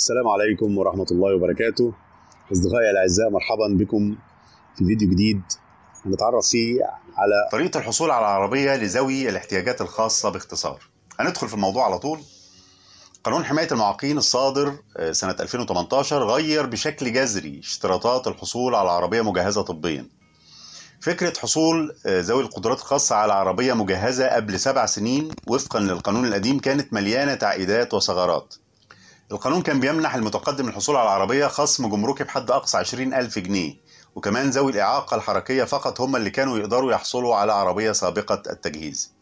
السلام عليكم ورحمة الله وبركاته أصدقائي الأعزاء مرحبا بكم في فيديو جديد هنتعرف فيه على طريقة الحصول على عربية لذوي الاحتياجات الخاصة باختصار هندخل في الموضوع على طول قانون حماية المعاقين الصادر آه، سنة 2018 غير بشكل جذري اشتراطات الحصول على عربية مجهزة طبيا فكرة حصول آه، ذوي القدرات الخاصة على عربية مجهزة قبل سبع سنين وفقا للقانون القديم كانت مليانة تعقيدات وثغرات القانون كان بيمنح المتقدم الحصول على عربية خصم جمركي بحد أقصى 20000 جنيه وكمان ذوي الإعاقة الحركية فقط هم اللي كانوا يقدروا يحصلوا على عربية سابقة التجهيز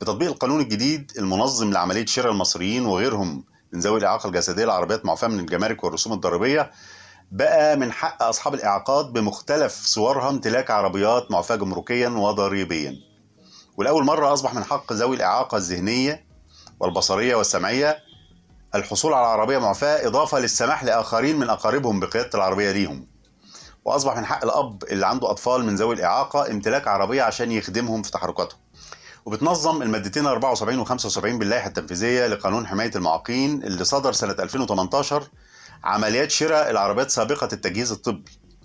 بتطبيق القانون الجديد المنظم لعملية شراء المصريين وغيرهم من ذوي الإعاقة الجسدية العربيات معفاة من الجمارك والرسوم الضريبية بقى من حق أصحاب الإعاقات بمختلف صورها امتلاك عربيات معفاة جمركيا وضريبيا ولأول مرة أصبح من حق ذوي الإعاقة الذهنية والبصرية والسمعية الحصول على عربية معفاة إضافة للسماح لآخرين من أقاربهم بقيادة العربية ليهم وأصبح من حق الأب اللي عنده أطفال من ذوي الإعاقة امتلاك عربية عشان يخدمهم في تحركاتهم وبتنظم المادتين 74 و75 باللائحة التنفيذية لقانون حماية المعاقين اللي صدر سنة 2018 عمليات شراء العربيات سابقة التجهيز الطبي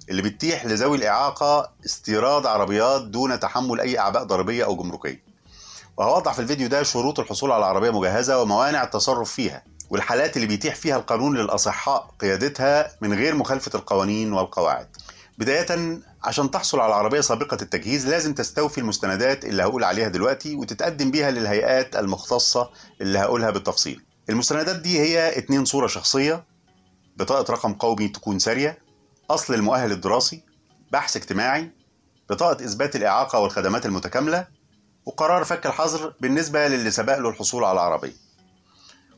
اللي بتتيح لذوي الإعاقة استيراد عربيات دون تحمل أي أعباء ضريبية أو جمركية وهوضح في الفيديو ده شروط الحصول على عربية مجهزة وموانع التصرف فيها والحالات اللي بيتيح فيها القانون للأصحاء قيادتها من غير مخالفة القوانين والقواعد بداية عشان تحصل على عربية سابقة التجهيز لازم تستوفي المستندات اللي هقول عليها دلوقتي وتتقدم بيها للهيئات المختصة اللي هقولها بالتفصيل المستندات دي هي اتنين صورة شخصية بطاقة رقم قومي تكون سارية أصل المؤهل الدراسي بحث اجتماعي بطاقة إثبات الإعاقة والخدمات المتكاملة وقرار فك الحظر بالنسبة للي سبق له الحصول على عربية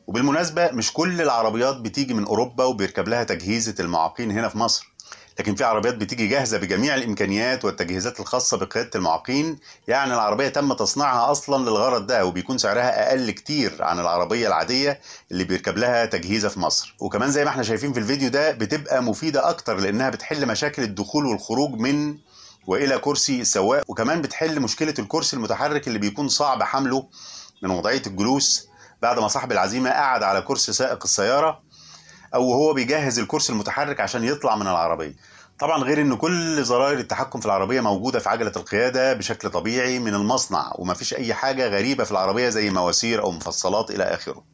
وبالمناسبة مش كل العربيات بتيجي من أوروبا وبيركب لها تجهيزة المعاقين هنا في مصر لكن في عربيات بتيجي جاهزة بجميع الإمكانيات والتجهيزات الخاصة بقيادة المعاقين يعني العربية تم تصنيعها أصلا للغرض ده وبيكون سعرها أقل كتير عن العربية العادية اللي بيركب لها تجهيزة في مصر وكمان زي ما احنا شايفين في الفيديو ده بتبقى مفيدة أكتر لأنها بتحل مشاكل الدخول والخروج من والى كرسي السواق وكمان بتحل مشكله الكرسي المتحرك اللي بيكون صعب حمله من وضعيه الجلوس بعد ما صاحب العزيمه قعد على كرسي سائق السياره او وهو بيجهز الكرسي المتحرك عشان يطلع من العربيه طبعا غير ان كل زراير التحكم في العربيه موجوده في عجله القياده بشكل طبيعي من المصنع ومفيش اي حاجه غريبه في العربيه زي مواسير او مفصلات الى اخره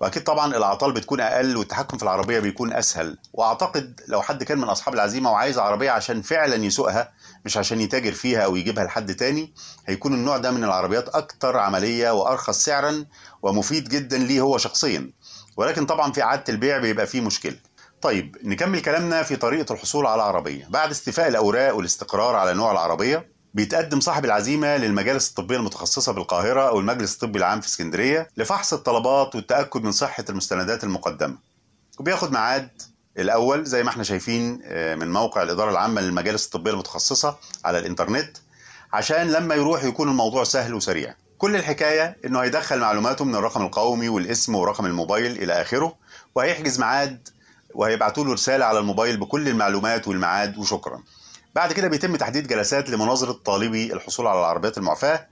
واكيد طبعا الاعطال بتكون اقل والتحكم في العربيه بيكون اسهل واعتقد لو حد كان من اصحاب العزيمه وعايز عربيه عشان فعلا يسوقها مش عشان يتاجر فيها او يجيبها لحد تاني هيكون النوع ده من العربيات اكتر عمليه وارخص سعرا ومفيد جدا ليه هو شخصيا ولكن طبعا في اعاده البيع بيبقى فيه مشكله طيب نكمل كلامنا في طريقه الحصول على عربيه بعد استيفاء الاوراق والاستقرار على نوع العربيه بيتقدم صاحب العزيمة للمجالس الطبية المتخصصة بالقاهرة أو المجلس الطبي العام في اسكندرية لفحص الطلبات والتأكد من صحة المستندات المقدمة وبياخد ميعاد الأول زي ما احنا شايفين آه، من موقع الإدارة العامة للمجالس الطبية المتخصصة على الإنترنت عشان لما يروح يكون الموضوع سهل وسريع كل الحكاية إنه هيدخل معلوماته من الرقم القومي والاسم ورقم الموبايل إلى آخره وهيحجز ميعاد وهيبعتوا له رسالة على الموبايل بكل المعلومات والميعاد وشكرا بعد كده بيتم تحديد جلسات لمناظرة طالبي الحصول على العربيات المعفاة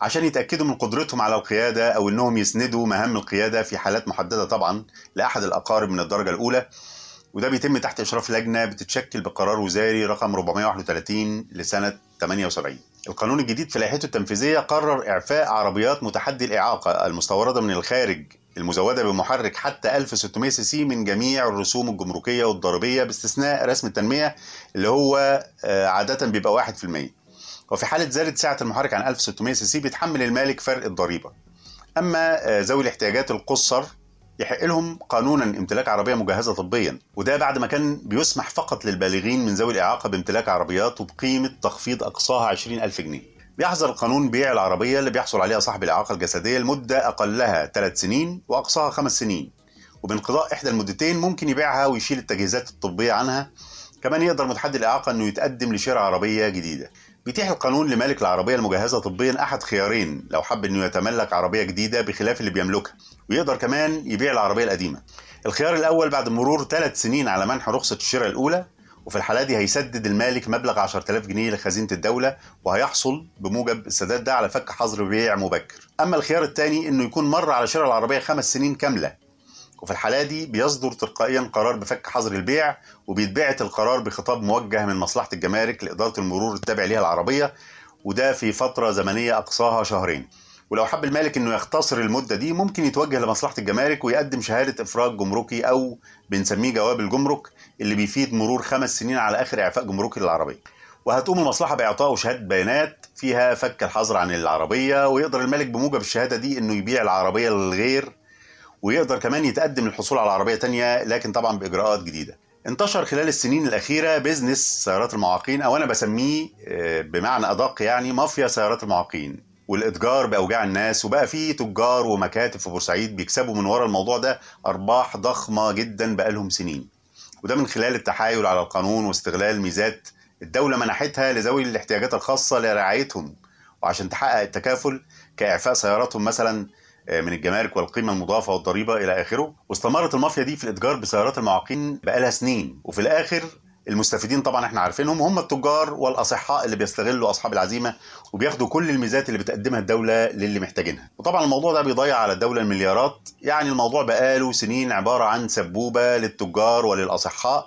عشان يتأكدوا من قدرتهم على القيادة أو إنهم يسندوا مهام القيادة في حالات محددة طبعا لأحد الأقارب من الدرجة الأولى وده بيتم تحت إشراف لجنة بتتشكل بقرار وزاري رقم 431 لسنة 78 القانون الجديد في لائحته التنفيذية قرر إعفاء عربيات متحدي الإعاقة المستوردة من الخارج المزودة بمحرك حتى 1600 سي سي من جميع الرسوم الجمركية والضريبية باستثناء رسم التنمية اللي هو آه، عادة بيبقى 1% وفي حالة زادت سعة المحرك عن 1600 سي سي بيتحمل المالك فرق الضريبة أما آه، ذوي الاحتياجات القصر يحق لهم قانونا امتلاك عربية مجهزة طبيا وده بعد ما كان بيسمح فقط للبالغين من ذوي الإعاقة بامتلاك عربيات وبقيمة تخفيض أقصاها 20000 جنيه بيحظر القانون بيع العربية اللي بيحصل عليها صاحب الإعاقة الجسدية لمدة أقلها 3 سنين وأقصاها 5 سنين وبانقضاء إحدى المدتين ممكن يبيعها ويشيل التجهيزات الطبية عنها كمان يقدر متحدي الإعاقة إنه يتقدم لشراء عربية جديدة بيتيح القانون لمالك العربية المجهزة طبيا أحد خيارين لو حب إنه يتملك عربية جديدة بخلاف اللي بيملكها ويقدر كمان يبيع العربية القديمة الخيار الأول بعد مرور ثلاث سنين على منح رخصة الشراء الأولى وفي الحالة دي هيسدد المالك مبلغ 10000 جنيه لخزينة الدولة وهيحصل بموجب السداد ده على فك حظر بيع مبكر أما الخيار الثاني إنه يكون مر على شراء العربية خمس سنين كاملة وفي الحالة دي بيصدر تلقائيا قرار بفك حظر البيع وبيتبعت القرار بخطاب موجه من مصلحة الجمارك لإدارة المرور التابع ليها العربية وده في فترة زمنية أقصاها شهرين ولو حب المالك انه يختصر المده دي ممكن يتوجه لمصلحه الجمارك ويقدم شهاده افراج جمركي او بنسميه جواب الجمرك اللي بيفيد مرور خمس سنين على اخر اعفاء جمركي للعربيه وهتقوم المصلحه باعطائه شهاده بيانات فيها فك الحظر عن العربيه ويقدر الملك بموجب الشهاده دي انه يبيع العربيه للغير ويقدر كمان يتقدم للحصول على عربيه تانية لكن طبعا باجراءات جديده انتشر خلال السنين الأخيرة بيزنس سيارات المعاقين أو أنا بسميه آه، بمعنى أدق يعني مافيا سيارات المعاقين والإتجار بأوجاع الناس وبقى في تجار ومكاتب في بورسعيد بيكسبوا من ورا الموضوع ده أرباح ضخمة جدا بقالهم سنين وده من خلال التحايل على القانون واستغلال ميزات الدولة منحتها لذوي الاحتياجات الخاصة لرعايتهم وعشان تحقق التكافل كإعفاء سياراتهم مثلا آه، من الجمارك والقيمة المضافة والضريبة إلى آخره واستمرت المافيا دي في الإتجار بسيارات المعاقين بقالها سنين وفي الآخر المستفيدين طبعا احنا عارفينهم هم التجار والاصحاء اللي بيستغلوا اصحاب العزيمه وبياخدوا كل الميزات اللي بتقدمها الدوله للي محتاجينها وطبعا الموضوع ده بيضيع على الدوله المليارات يعني الموضوع بقاله سنين عباره عن سبوبه للتجار وللاصحاء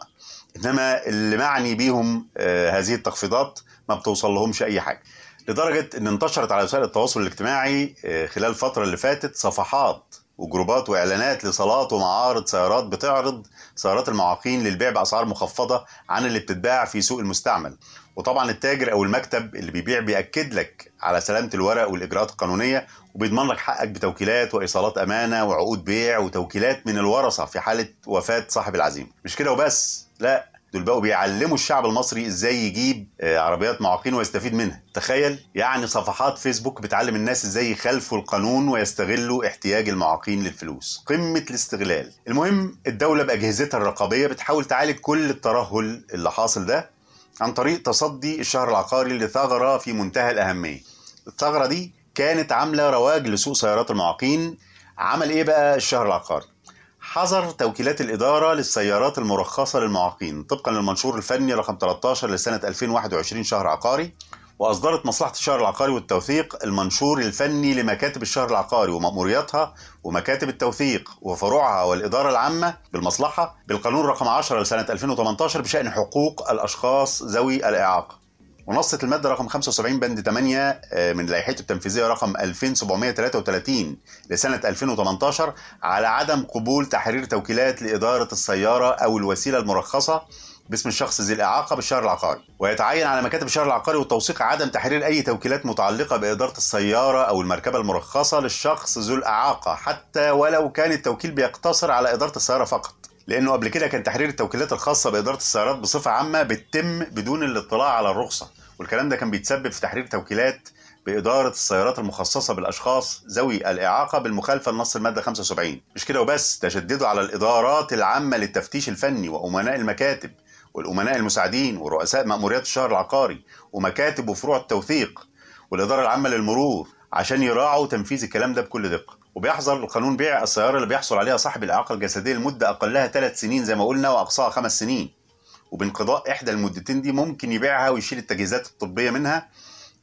انما اللي معني بيهم آه هذه التخفيضات ما بتوصل لهمش اي حاجه لدرجه ان انتشرت على وسائل التواصل الاجتماعي آه خلال الفتره اللي فاتت صفحات وجروبات واعلانات لصالات ومعارض سيارات بتعرض سيارات المعاقين للبيع باسعار مخفضه عن اللي بتتباع في سوق المستعمل وطبعا التاجر او المكتب اللي بيبيع بياكد لك على سلامه الورق والاجراءات القانونيه وبيضمن لك حقك بتوكيلات وايصالات امانه وعقود بيع وتوكيلات من الورثه في حاله وفاه صاحب العزيمه مش كده وبس لا دول بقوا بيعلموا الشعب المصري ازاي يجيب آه، عربيات معاقين ويستفيد منها تخيل يعني صفحات فيسبوك بتعلم الناس ازاي يخالفوا القانون ويستغلوا احتياج المعاقين للفلوس قمه الاستغلال المهم الدوله باجهزتها الرقابيه بتحاول تعالج كل الترهل اللي حاصل ده عن طريق تصدي الشهر العقاري لثغره في منتهى الاهميه الثغره دي كانت عامله رواج لسوق سيارات المعاقين عمل ايه بقى الشهر العقاري حظر توكيلات الإدارة للسيارات المرخصة للمعاقين طبقا للمنشور الفني رقم 13 لسنة 2021 شهر عقاري وأصدرت مصلحة الشهر العقاري والتوثيق المنشور الفني لمكاتب الشهر العقاري ومأمورياتها ومكاتب التوثيق وفروعها والإدارة العامة بالمصلحة بالقانون رقم 10 لسنة 2018 بشأن حقوق الأشخاص ذوي الإعاقة ونصت المادة رقم 75 بند 8 آه، من لائحته التنفيذية رقم 2733 لسنة 2018 على عدم قبول تحرير توكيلات لإدارة السيارة أو الوسيلة المرخصة باسم الشخص ذي الإعاقة بالشهر العقاري ويتعين على مكاتب الشهر العقاري والتوثيق عدم تحرير أي توكيلات متعلقة بإدارة السيارة أو المركبة المرخصة للشخص ذو الإعاقة حتى ولو كان التوكيل بيقتصر على إدارة السيارة فقط لأنه قبل كده كان تحرير التوكيلات الخاصة بإدارة السيارات بصفة عامة بتتم بدون الاطلاع على الرخصة والكلام ده كان بيتسبب في تحرير توكيلات بإدارة السيارات المخصصة بالأشخاص ذوي الإعاقة بالمخالفة لنص المادة 75 مش كده وبس تشددوا على الإدارات العامة للتفتيش الفني وأمناء المكاتب والأمناء المساعدين ورؤساء مأموريات الشهر العقاري ومكاتب وفروع التوثيق والإدارة العامة للمرور عشان يراعوا تنفيذ الكلام ده بكل دقة وبيحظر القانون بيع السيارة اللي بيحصل عليها صاحب الإعاقة الجسدية لمدة أقلها ثلاث سنين زي ما قلنا وأقصاها خمس سنين وبانقضاء إحدى المدتين دي ممكن يبيعها ويشيل التجهيزات الطبية منها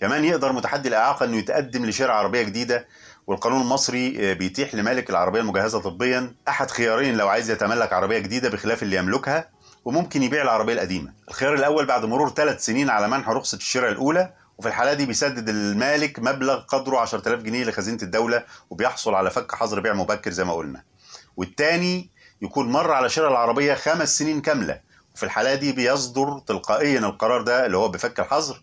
كمان يقدر متحدي الإعاقة إنه يتقدم لشراء عربية جديدة والقانون المصري آه، بيتيح لمالك العربية المجهزة طبيا أحد خيارين لو عايز يتملك عربية جديدة بخلاف اللي يملكها وممكن يبيع العربية القديمة الخيار الأول بعد مرور ثلاث سنين على منح رخصة الشراء الأولى وفي الحالة دي بيسدد المالك مبلغ قدره 10000 جنيه لخزينة الدولة وبيحصل على فك حظر بيع مبكر زي ما قلنا والتاني يكون مر على شراء العربية خمس سنين كاملة في الحالة دي بيصدر تلقائيا القرار ده اللي هو بفك الحظر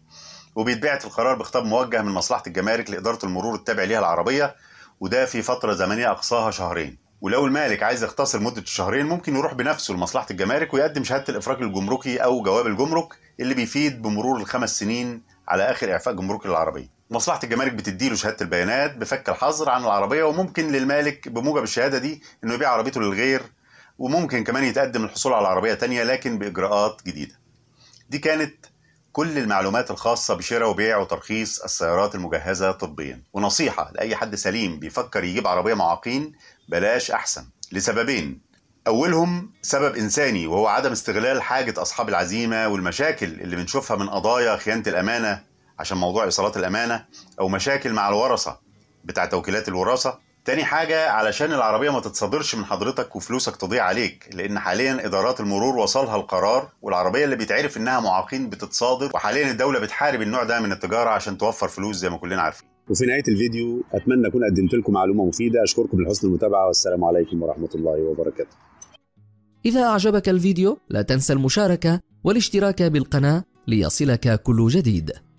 وبيتبعت القرار بخطاب موجه من مصلحة الجمارك لإدارة المرور التابع ليها العربية وده في فترة زمنية أقصاها شهرين ولو المالك عايز يختصر مدة الشهرين ممكن يروح بنفسه لمصلحة الجمارك ويقدم شهادة الإفراج الجمركي أو جواب الجمرك اللي بيفيد بمرور الخمس سنين على آخر إعفاء جمركي للعربية مصلحة الجمارك بتدي له شهادة البيانات بفك الحظر عن العربية وممكن للمالك بموجب الشهادة دي إنه يبيع عربيته للغير وممكن كمان يتقدم الحصول على عربية تانية لكن بإجراءات جديدة دي كانت كل المعلومات الخاصة بشراء وبيع وترخيص السيارات المجهزة طبيا ونصيحة لأي حد سليم بيفكر يجيب عربية معاقين بلاش أحسن لسببين أولهم سبب إنساني وهو عدم استغلال حاجة أصحاب العزيمة والمشاكل اللي بنشوفها من قضايا خيانة الأمانة عشان موضوع إيصالات الأمانة أو مشاكل مع الورثة بتاع توكيلات الوراثة تاني حاجة علشان العربية ما تتصادرش من حضرتك وفلوسك تضيع عليك لأن حاليا إدارات المرور وصلها القرار والعربية اللي بيتعرف إنها معاقين بتتصادر وحاليا الدولة بتحارب النوع ده من التجارة عشان توفر فلوس زي ما كلنا عارفين وفي نهاية الفيديو أتمنى أكون قدمت لكم معلومة مفيدة أشكركم لحسن المتابعة والسلام عليكم ورحمة الله وبركاته إذا أعجبك الفيديو لا تنسى المشاركة والاشتراك بالقناة ليصلك كل جديد